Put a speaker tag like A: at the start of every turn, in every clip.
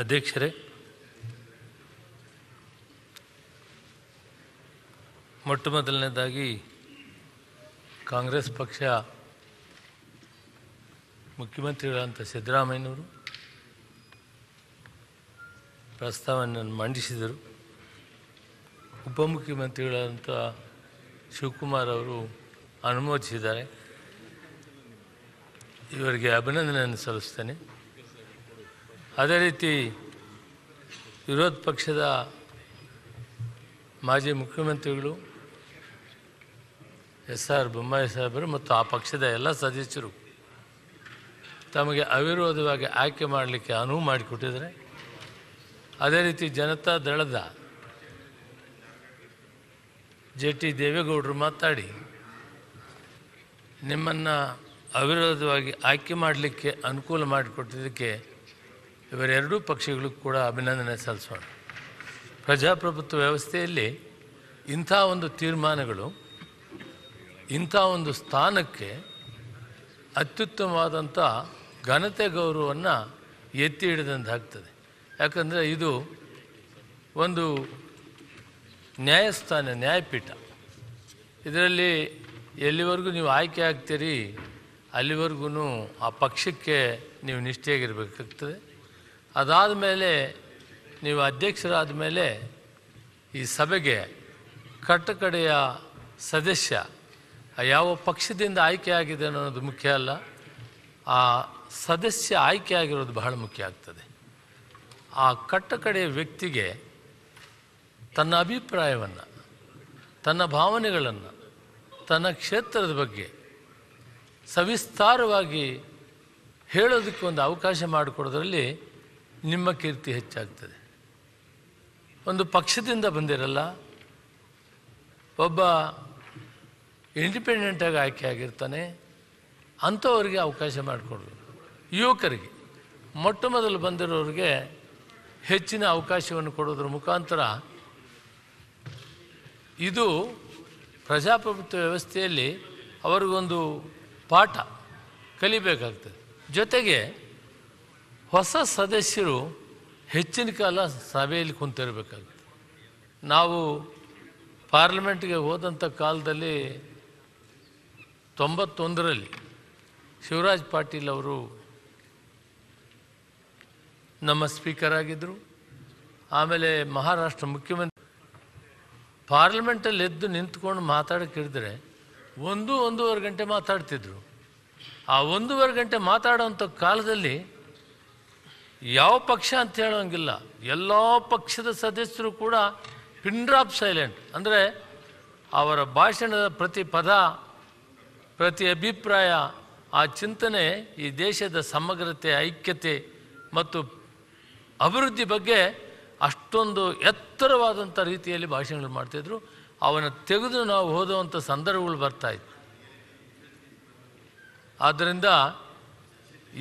A: ಅಧ್ಯಕ್ಷರೇ ಮೊಟ್ಟ ಮೊದಲನೇದಾಗಿ ಕಾಂಗ್ರೆಸ್ ಪಕ್ಷ ಮುಖ್ಯಮಂತ್ರಿಗಳಂಥ ಸಿದ್ದರಾಮಯ್ಯನವರು ಪ್ರಸ್ತಾವನೆಯನ್ನು ಮಂಡಿಸಿದರು ಉಪಮುಖ್ಯಮಂತ್ರಿಗಳಾದಂಥ ಶಿವಕುಮಾರ್ ಅವರು ಅನುಮೋದಿಸಿದ್ದಾರೆ ಇವರಿಗೆ ಅಭಿನಂದನೆಯನ್ನು ಸಲ್ಲಿಸ್ತೇನೆ ಅದೇ ರೀತಿ ವಿರೋಧ ಪಕ್ಷದ ಮಾಜಿ ಮುಖ್ಯಮಂತ್ರಿಗಳು ಎಸ್ ಆರ್ ಬೊಮ್ಮಾಯಿ ಸಾಹೇಬರು ಮತ್ತು ಆ ಪಕ್ಷದ ಎಲ್ಲ ಸದಸ್ಯರು ತಮಗೆ ಅವಿರೋಧವಾಗಿ ಆಯ್ಕೆ ಮಾಡಲಿಕ್ಕೆ ಅನುವು ಮಾಡಿಕೊಟ್ಟಿದ್ದಾರೆ ಅದೇ ರೀತಿ ಜನತಾ ದಳದ ಜೆ ಟಿ ದೇವೇಗೌಡರು ಮಾತಾಡಿ ನಿಮ್ಮನ್ನು ಅವಿರೋಧವಾಗಿ ಆಯ್ಕೆ ಮಾಡಲಿಕ್ಕೆ ಅನುಕೂಲ ಮಾಡಿಕೊಟ್ಟಿದ್ದಕ್ಕೆ ಇವರೆರಡೂ ಪಕ್ಷಗಳಿಗೂ ಕೂಡ ಅಭಿನಂದನೆ ಸಲ್ಲಿಸೋಣ ಪ್ರಜಾಪ್ರಭುತ್ವ ವ್ಯವಸ್ಥೆಯಲ್ಲಿ ಇಂಥ ಒಂದು ತೀರ್ಮಾನಗಳು ಇಂಥ ಒಂದು ಸ್ಥಾನಕ್ಕೆ ಅತ್ಯುತ್ತಮವಾದಂಥ ಘನತೆ ಗೌರವವನ್ನು ಎತ್ತಿ ಹಿಡಿದಂತಾಗ್ತದೆ ಯಾಕಂದರೆ ಇದು ಒಂದು ನ್ಯಾಯಸ್ಥಾನ ನ್ಯಾಯಪೀಠ ಇದರಲ್ಲಿ ಎಲ್ಲಿವರೆಗೂ ನೀವು ಆಯ್ಕೆ ಆಗ್ತೀರಿ ಅಲ್ಲಿವರೆಗೂ ಆ ಪಕ್ಷಕ್ಕೆ ನೀವು ನಿಷ್ಠೆಯಾಗಿರಬೇಕಾಗ್ತದೆ ಅದಾದ ಮೇಲೆ ನೀವು ಅಧ್ಯಕ್ಷರಾದ ಮೇಲೆ ಈ ಸಭೆಗೆ ಕಟ್ಟಕಡೆಯ ಸದಸ್ಯ ಯಾವ ಪಕ್ಷದಿಂದ ಆಯ್ಕೆ ಆಗಿದೆ ಅನ್ನೋದು ಮುಖ್ಯ ಅಲ್ಲ ಆ ಸದಸ್ಯ ಆಯ್ಕೆಯಾಗಿರೋದು ಬಹಳ ಮುಖ್ಯ ಆಗ್ತದೆ ಆ ಕಟ್ಟಕಡೆಯ ವ್ಯಕ್ತಿಗೆ ತನ್ನ ಅಭಿಪ್ರಾಯವನ್ನು ತನ್ನ ಭಾವನೆಗಳನ್ನು ತನ್ನ ಕ್ಷೇತ್ರದ ಬಗ್ಗೆ ಸವಿಸ್ತಾರವಾಗಿ ಹೇಳೋದಕ್ಕೆ ಒಂದು ಅವಕಾಶ ಮಾಡಿಕೊಡೋದ್ರಲ್ಲಿ ನಿಮ್ಮ ಕೀರ್ತಿ ಹೆಚ್ಚಾಗ್ತದೆ ಒಂದು ಪಕ್ಷದಿಂದ ಬಂದಿರಲ್ಲ ಒಬ್ಬ ಇಂಡಿಪೆಂಡೆಂಟಾಗಿ ಆಯ್ಕೆ ಆಗಿರ್ತಾನೆ ಅಂಥವ್ರಿಗೆ ಅವಕಾಶ ಮಾಡಿಕೊಡ್ಬೇಕು ಯುವಕರಿಗೆ ಮೊಟ್ಟ ಮೊದಲು ಬಂದಿರೋರಿಗೆ ಹೆಚ್ಚಿನ ಅವಕಾಶವನ್ನು ಕೊಡೋದ್ರ ಮುಖಾಂತರ ಇದು ಪ್ರಜಾಪ್ರಭುತ್ವ ವ್ಯವಸ್ಥೆಯಲ್ಲಿ ಅವ್ರಿಗೊಂದು ಪಾಠ ಕಲಿಬೇಕಾಗ್ತದೆ ಜೊತೆಗೆ ಹೊಸ ಸದಸ್ಯರು ಹೆಚ್ಚಿನ ಕಾಲ ಸಭೆಯಲ್ಲಿ ಕುಂತಿರಬೇಕಾಗುತ್ತೆ ನಾವು ಪಾರ್ಲಿಮೆಂಟ್ಗೆ ಹೋದಂಥ ಕಾಲದಲ್ಲಿ ತೊಂಬತ್ತೊಂದರಲ್ಲಿ ಶಿವರಾಜ್ ಪಾಟೀಲ್ ಅವರು ನಮ್ಮ ಸ್ಪೀಕರ್ ಆಗಿದ್ದರು ಆಮೇಲೆ ಮಹಾರಾಷ್ಟ್ರ ಮುಖ್ಯಮಂತ್ರಿ ಪಾರ್ಲಿಮೆಂಟಲ್ಲಿ ಎದ್ದು ನಿಂತ್ಕೊಂಡು ಮಾತಾಡೋಕ್ಕಿಡಿದ್ರೆ ಒಂದು ಒಂದೂವರೆ ಗಂಟೆ ಮಾತಾಡ್ತಿದ್ರು ಆ ಒಂದೂವರೆ ಗಂಟೆ ಮಾತಾಡೋವಂಥ ಕಾಲದಲ್ಲಿ ಯಾವ ಪಕ್ಷ ಅಂತ ಹೇಳೋಂಗಿಲ್ಲ ಎಲ್ಲ ಪಕ್ಷದ ಸದಸ್ಯರು ಕೂಡ ಹಿಂಡ್ರಾಪ್ ಸೈಲೆಂಟ್ ಅಂದರೆ ಅವರ ಭಾಷಣದ ಪ್ರತಿ ಪದ ಪ್ರತಿ ಅಭಿಪ್ರಾಯ ಆ ಚಿಂತನೆ ಈ ದೇಶದ ಸಮಗ್ರತೆ ಐಕ್ಯತೆ ಮತ್ತು ಅಭಿವೃದ್ಧಿ ಬಗ್ಗೆ ಅಷ್ಟೊಂದು ಎತ್ತರವಾದಂಥ ರೀತಿಯಲ್ಲಿ ಭಾಷಣಗಳು ಮಾಡ್ತಿದ್ರು ಅವನ ತೆಗೆದು ನಾವು ಓದುವಂಥ ಸಂದರ್ಭಗಳು ಬರ್ತಾ ಇತ್ತು ಆದ್ದರಿಂದ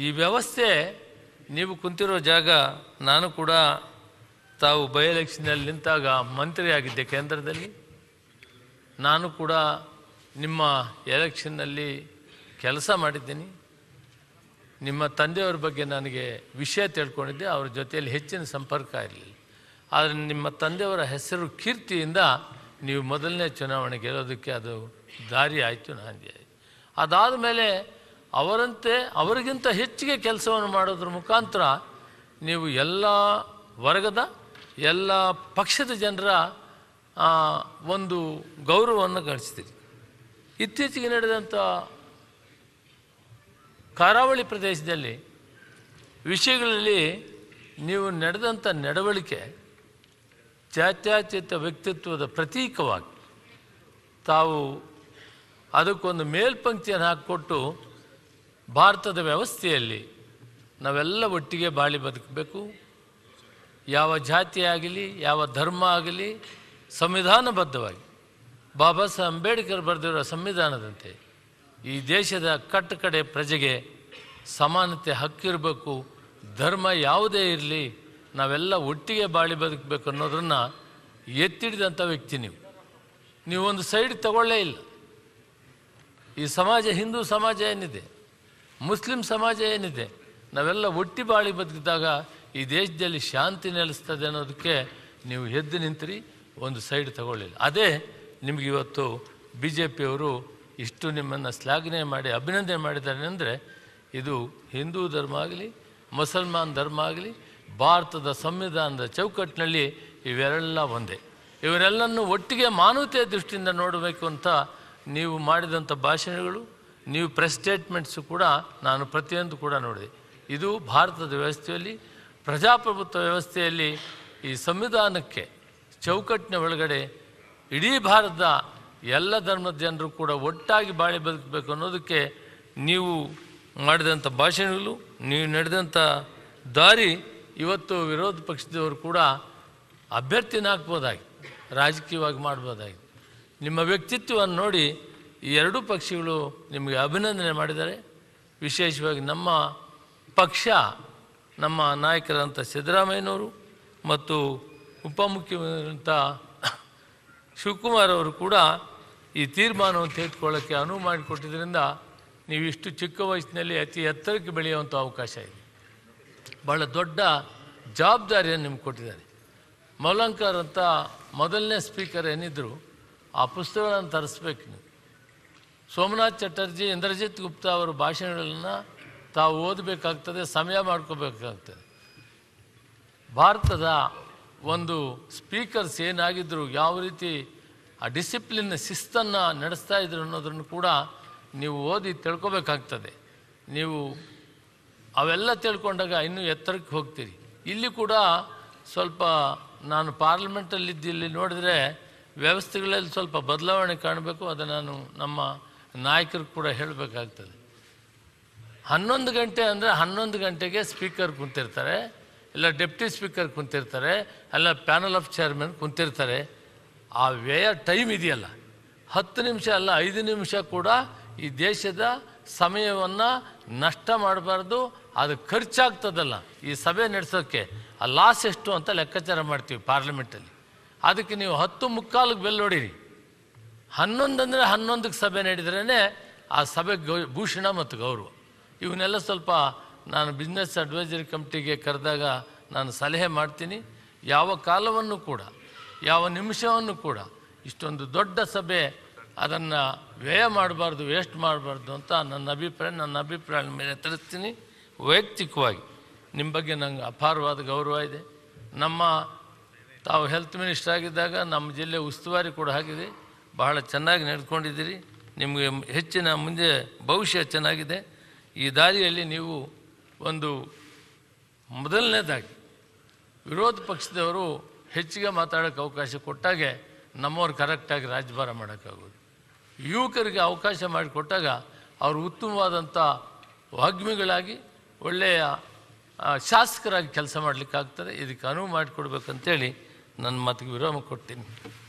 A: ಈ ವ್ಯವಸ್ಥೆ ನೀವು ಕುಂತಿರೋ ಜಾಗ ನಾನು ಕೂಡ ತಾವು ಬೈ ಎಲೆಕ್ಷನಲ್ಲಿ ನಿಂತಾಗ ಮಂತ್ರಿಯಾಗಿದ್ದೆ ಕೇಂದ್ರದಲ್ಲಿ ನಾನು ಕೂಡ ನಿಮ್ಮ ಎಲೆಕ್ಷನ್ನಲ್ಲಿ ಕೆಲಸ ಮಾಡಿದ್ದೀನಿ ನಿಮ್ಮ ತಂದೆಯವ್ರ ಬಗ್ಗೆ ನನಗೆ ವಿಷಯ ತಿಳ್ಕೊಂಡಿದ್ದೆ ಅವ್ರ ಜೊತೆಯಲ್ಲಿ ಹೆಚ್ಚಿನ ಸಂಪರ್ಕ ಇರಲಿಲ್ಲ ಆದರೆ ನಿಮ್ಮ ತಂದೆಯವರ ಹೆಸರು ಕೀರ್ತಿಯಿಂದ ನೀವು ಮೊದಲನೇ ಚುನಾವಣೆ ಗೆಲ್ಲೋದಕ್ಕೆ ಅದು ದಾರಿ ಆಯಿತು ನಾಂದಿ ಅದಾದ ಮೇಲೆ ಅವರಂತೆ ಅವರಿಗಿಂತ ಹೆಚ್ಚಿಗೆ ಕೆಲಸವನ್ನು ಮಾಡೋದ್ರ ಮುಖಾಂತರ ನೀವು ಎಲ್ಲ ವರ್ಗದ ಎಲ್ಲ ಪಕ್ಷದ ಜನರ ಒಂದು ಗೌರವವನ್ನು ಗಳಿಸ್ತೀರಿ ಇತ್ತೀಚೆಗೆ ನಡೆದಂಥ ಕರಾವಳಿ ಪ್ರದೇಶದಲ್ಲಿ ವಿಷಯಗಳಲ್ಲಿ ನೀವು ನಡೆದಂಥ ನಡವಳಿಕೆ ಜಾತ್ಯಾತೀತ ವ್ಯಕ್ತಿತ್ವದ ಪ್ರತೀಕವಾಗಿ ತಾವು ಅದಕ್ಕೊಂದು ಮೇಲ್ಪಂಕ್ತಿಯನ್ನು ಹಾಕಿಕೊಟ್ಟು ಭಾರತದ ವ್ಯವಸ್ಥೆಯಲ್ಲಿ ನಾವೆಲ್ಲ ಒಟ್ಟಿಗೆ ಬಾಳಿ ಬದುಕಬೇಕು ಯಾವ ಜಾತಿ ಆಗಲಿ ಯಾವ ಧರ್ಮ ಆಗಲಿ ಸಂವಿಧಾನಬದ್ಧವಾಗಿ ಬಾಬಾ ಸಾಹೇಬ್ ಅಂಬೇಡ್ಕರ್ ಬರೆದಿರೋ ಸಂವಿಧಾನದಂತೆ ಈ ದೇಶದ ಕಟ್ಟಕಡೆ ಪ್ರಜೆಗೆ ಸಮಾನತೆ ಹಕ್ಕಿರಬೇಕು ಧರ್ಮ ಯಾವುದೇ ಇರಲಿ ನಾವೆಲ್ಲ ಒಟ್ಟಿಗೆ ಬಾಳಿ ಬದುಕಬೇಕು ಅನ್ನೋದನ್ನು ಎತ್ತಿಡಿದಂಥ ವ್ಯಕ್ತಿ ನೀವು ನೀವೊಂದು ಸೈಡ್ ತಗೊಳ್ಳೇ ಇಲ್ಲ ಈ ಸಮಾಜ ಹಿಂದೂ ಸಮಾಜ ಏನಿದೆ ಮುಸ್ಲಿಂ ಸಮಾಜ ಏನಿದೆ ನಾವೆಲ್ಲ ಒಟ್ಟಿ ಬಾಳಿ ಬದುಕಿದಾಗ ಈ ದೇಶದಲ್ಲಿ ಶಾಂತಿ ನೆಲೆಸ್ತದೆ ಅನ್ನೋದಕ್ಕೆ ನೀವು ಎದ್ದು ನಿಂತಿರಿ ಒಂದು ಸೈಡ್ ತಗೊಳ್ಳಿಲ್ಲ ಅದೇ ನಿಮಗೆ ಇವತ್ತು ಬಿ ಜೆ ಪಿಯವರು ಇಷ್ಟು ನಿಮ್ಮನ್ನು ಶ್ಲಾಘನೆ ಮಾಡಿ ಅಭಿನಂದನೆ ಮಾಡಿದ್ದಾರೆ ಅಂದರೆ ಇದು ಹಿಂದೂ ಧರ್ಮ ಆಗಲಿ ಮುಸಲ್ಮಾನ್ ಧರ್ಮ ಆಗಲಿ ಭಾರತದ ಸಂವಿಧಾನದ ಚೌಕಟ್ಟಿನಲ್ಲಿ ಇವೆರೆಲ್ಲ ಒಂದೇ ಇವರೆಲ್ಲನ್ನು ಒಟ್ಟಿಗೆ ಮಾನವತೆಯ ದೃಷ್ಟಿಯಿಂದ ನೋಡಬೇಕು ಅಂತ ನೀವು ಮಾಡಿದಂಥ ಭಾಷಣಗಳು ನೀವು ಪ್ರೆಸ್ ಸ್ಟೇಟ್ಮೆಂಟ್ಸು ಕೂಡ ನಾನು ಪ್ರತಿಯೊಂದು ಕೂಡ ನೋಡಿದೆ ಇದು ಭಾರತದ ವ್ಯವಸ್ಥೆಯಲ್ಲಿ ಪ್ರಜಾಪ್ರಭುತ್ವ ವ್ಯವಸ್ಥೆಯಲ್ಲಿ ಈ ಸಂವಿಧಾನಕ್ಕೆ ಚೌಕಟ್ಟಿನ ಒಳಗಡೆ ಇಡೀ ಭಾರತದ ಎಲ್ಲ ಧರ್ಮದ ಜನರು ಕೂಡ ಒಟ್ಟಾಗಿ ಬಾಳಿ ಬದುಕಬೇಕು ಅನ್ನೋದಕ್ಕೆ ನೀವು ಮಾಡಿದಂಥ ಭಾಷಣಗಳು ನೀವು ನಡೆದಂಥ ದಾರಿ ಇವತ್ತು ವಿರೋಧ ಪಕ್ಷದವರು ಕೂಡ ಅಭ್ಯರ್ಥಿನ ಹಾಕ್ಬೋದಾಗಿ ರಾಜಕೀಯವಾಗಿ ಮಾಡ್ಬೋದಾಗಿ ನಿಮ್ಮ ವ್ಯಕ್ತಿತ್ವವನ್ನು ನೋಡಿ ಈ ಎರಡೂ ಪಕ್ಷಗಳು ನಿಮಗೆ ಅಭಿನಂದನೆ ಮಾಡಿದ್ದಾರೆ ವಿಶೇಷವಾಗಿ ನಮ್ಮ ಪಕ್ಷ ನಮ್ಮ ನಾಯಕರಂಥ ಸಿದ್ದರಾಮಯ್ಯನವರು ಮತ್ತು ಉಪಮುಖ್ಯಮಂತ್ರಿಯಂಥ ಶಿವಕುಮಾರ್ ಅವರು ಕೂಡ ಈ ತೀರ್ಮಾನವನ್ನು ತೆಗೆದುಕೊಳ್ಳೋಕ್ಕೆ ಅನುವು ಮಾಡಿಕೊಟ್ಟಿದ್ದರಿಂದ ನೀವು ಇಷ್ಟು ಚಿಕ್ಕ ವಯಸ್ಸಿನಲ್ಲಿ ಅತಿ ಎತ್ತರಕ್ಕೆ ಬೆಳೆಯುವಂಥ ಅವಕಾಶ ಇದೆ ಭಾಳ ದೊಡ್ಡ ಜವಾಬ್ದಾರಿಯನ್ನು ನಿಮ್ಗೆ ಕೊಟ್ಟಿದ್ದಾರೆ ಮೌಲಂಕರ್ ಅಂತ ಮೊದಲನೇ ಸ್ಪೀಕರ್ ಏನಿದ್ದರು ಆ ಪುಸ್ತಕಗಳನ್ನು ತರಿಸ್ಬೇಕು ನೀವು ಸೋಮನಾಥ್ ಚಟರ್ಜಿ ಇಂದ್ರಜಿತ್ ಗುಪ್ತಾ ಅವರ ಭಾಷಣಗಳನ್ನು ತಾವು ಓದಬೇಕಾಗ್ತದೆ ಸಮಯ ಮಾಡ್ಕೋಬೇಕಾಗ್ತದೆ ಭಾರತದ ಒಂದು ಸ್ಪೀಕರ್ಸ್ ಏನಾಗಿದ್ದರು ಯಾವ ರೀತಿ ಆ ಡಿಸಿಪ್ಲಿನ್ ಶಿಸ್ತನ್ನು ನಡೆಸ್ತಾ ಇದ್ರು ಅನ್ನೋದನ್ನು ಕೂಡ ನೀವು ಓದಿ ತಿಳ್ಕೊಬೇಕಾಗ್ತದೆ ನೀವು ಅವೆಲ್ಲ ತಿಳ್ಕೊಂಡಾಗ ಇನ್ನೂ ಎತ್ತರಕ್ಕೆ ಹೋಗ್ತೀರಿ ಇಲ್ಲಿ ಕೂಡ ಸ್ವಲ್ಪ ನಾನು ಪಾರ್ಲಿಮೆಂಟಲ್ಲಿದ್ದಲ್ಲಿ ನೋಡಿದರೆ ವ್ಯವಸ್ಥೆಗಳಲ್ಲಿ ಸ್ವಲ್ಪ ಬದಲಾವಣೆ ಕಾಣಬೇಕು ಅದು ನಾನು ನಮ್ಮ ನಾಯಕರು ಕೂಡ ಹೇಳಬೇಕಾಗ್ತದೆ ಹನ್ನೊಂದು ಗಂಟೆ ಅಂದರೆ ಹನ್ನೊಂದು ಗಂಟೆಗೆ ಸ್ಪೀಕರ್ ಕುಂತಿರ್ತಾರೆ ಇಲ್ಲ ಡೆಪ್ಟಿ ಸ್ಪೀಕರ್ ಕುಂತಿರ್ತಾರೆ ಅಲ್ಲ ಪ್ಯಾನಲ್ ಆಫ್ ಚೇರ್ಮನ್ ಕುಂತಿರ್ತಾರೆ ಆ ವ್ಯಯ ಟೈಮ್ ಇದೆಯಲ್ಲ ಹತ್ತು ನಿಮಿಷ ಅಲ್ಲ ಐದು ನಿಮಿಷ ಕೂಡ ಈ ದೇಶದ ಸಮಯವನ್ನು ನಷ್ಟ ಮಾಡಬಾರ್ದು ಅದು ಖರ್ಚಾಗ್ತದಲ್ಲ ಈ ಸಭೆ ನಡೆಸೋಕ್ಕೆ ಆ ಲಾಸ್ ಎಷ್ಟು ಅಂತ ಲೆಕ್ಕಾಚಾರ ಮಾಡ್ತೀವಿ ಪಾರ್ಲಿಮೆಂಟಲ್ಲಿ ಅದಕ್ಕೆ ನೀವು ಹತ್ತು ಮುಕ್ಕಾಲಿಗೆ ಬೆಲ್ ನೋಡಿರಿ ಹನ್ನೊಂದಂದರೆ ಹನ್ನೊಂದಕ್ಕೆ ಸಭೆ ನಡೆದ್ರೇ ಆ ಸಭೆ ಗೌ ಭೂಷಣ ಮತ್ತು ಗೌರವ ಇವನ್ನೆಲ್ಲ ಸ್ವಲ್ಪ ನಾನು ಬಿಸ್ನೆಸ್ ಅಡ್ವೈಸರಿ ಕಮಿಟಿಗೆ ಕರೆದಾಗ ನಾನು ಸಲಹೆ ಮಾಡ್ತೀನಿ ಯಾವ ಕಾಲವನ್ನು ಕೂಡ ಯಾವ ನಿಮಿಷವನ್ನು ಕೂಡ ಇಷ್ಟೊಂದು ದೊಡ್ಡ ಸಭೆ ಅದನ್ನು ವ್ಯಯ ಮಾಡಬಾರ್ದು ವೇಸ್ಟ್ ಮಾಡಬಾರ್ದು ಅಂತ ನನ್ನ ಅಭಿಪ್ರಾಯ ನನ್ನ ಅಭಿಪ್ರಾಯದ ಮೇಲೆ ತಿಳಿಸ್ತೀನಿ ವೈಯಕ್ತಿಕವಾಗಿ ನಿಮ್ಮ ಬಗ್ಗೆ ನನಗೆ ಅಪಾರವಾದ ಗೌರವ ಇದೆ ನಮ್ಮ ತಾವು ಹೆಲ್ತ್ ಮಿನಿಸ್ಟರ್ ಆಗಿದ್ದಾಗ ನಮ್ಮ ಜಿಲ್ಲೆ ಉಸ್ತುವಾರಿ ಕೂಡ ಆಗಿದೆ ಬಹಳ ಚೆನ್ನಾಗಿ ನಡ್ಕೊಂಡಿದ್ದೀರಿ ನಿಮಗೆ ಹೆಚ್ಚಿನ ಮುಂದೆ ಭವಿಷ್ಯ ಚೆನ್ನಾಗಿದೆ ಈ ದಾರಿಯಲ್ಲಿ ನೀವು ಒಂದು ಮೊದಲನೇದಾಗಿ ವಿರೋಧ ಪಕ್ಷದವರು ಹೆಚ್ಚಿಗೆ ಮಾತಾಡೋಕ್ಕೆ ಅವಕಾಶ ಕೊಟ್ಟಾಗೆ ನಮ್ಮವ್ರು ಕರೆಕ್ಟಾಗಿ ರಾಜ್ಯಭಾರ ಮಾಡೋಕ್ಕಾಗೋದು ಯುವಕರಿಗೆ ಅವಕಾಶ ಮಾಡಿಕೊಟ್ಟಾಗ ಅವರು ಉತ್ತಮವಾದಂಥ ವಾಗ್ಮಿಗಳಾಗಿ ಒಳ್ಳೆಯ ಶಾಸಕರಾಗಿ ಕೆಲಸ ಮಾಡಲಿಕ್ಕಾಗ್ತದೆ ಇದಕ್ಕೆ ಅನುವು ಮಾಡಿಕೊಡ್ಬೇಕಂತೇಳಿ ನನ್ನ ಮಾತಿಗೆ ವಿರಾಮ ಕೊಡ್ತೀನಿ